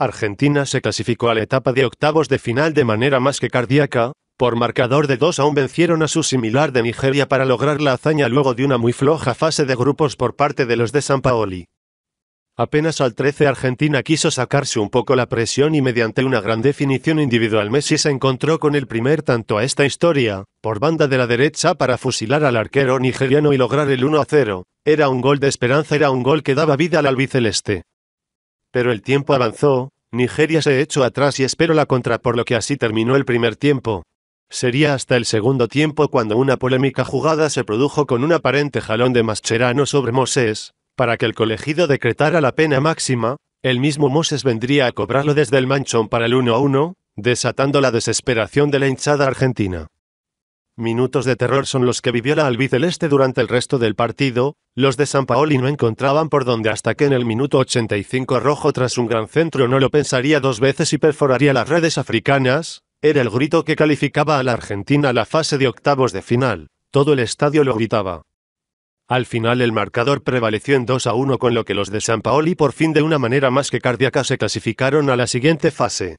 Argentina se clasificó a la etapa de octavos de final de manera más que cardíaca, por marcador de 2 aún vencieron a su similar de Nigeria para lograr la hazaña luego de una muy floja fase de grupos por parte de los de San Paoli. Apenas al 13 Argentina quiso sacarse un poco la presión y mediante una gran definición individual Messi se encontró con el primer tanto a esta historia, por banda de la derecha para fusilar al arquero nigeriano y lograr el 1-0. Era un gol de esperanza, era un gol que daba vida al albiceleste. Pero el tiempo avanzó, Nigeria se echó atrás y espero la contra por lo que así terminó el primer tiempo. Sería hasta el segundo tiempo cuando una polémica jugada se produjo con un aparente jalón de Mascherano sobre Moses, para que el colegido decretara la pena máxima, el mismo Moses vendría a cobrarlo desde el manchón para el 1-1, desatando la desesperación de la hinchada argentina. Minutos de terror son los que vivió la albiceleste durante el resto del partido, los de San Paoli no encontraban por dónde hasta que en el minuto 85 Rojo tras un gran centro no lo pensaría dos veces y perforaría las redes africanas, era el grito que calificaba a la Argentina la fase de octavos de final, todo el estadio lo gritaba. Al final el marcador prevaleció en 2 a 1 con lo que los de San Paoli por fin de una manera más que cardíaca se clasificaron a la siguiente fase.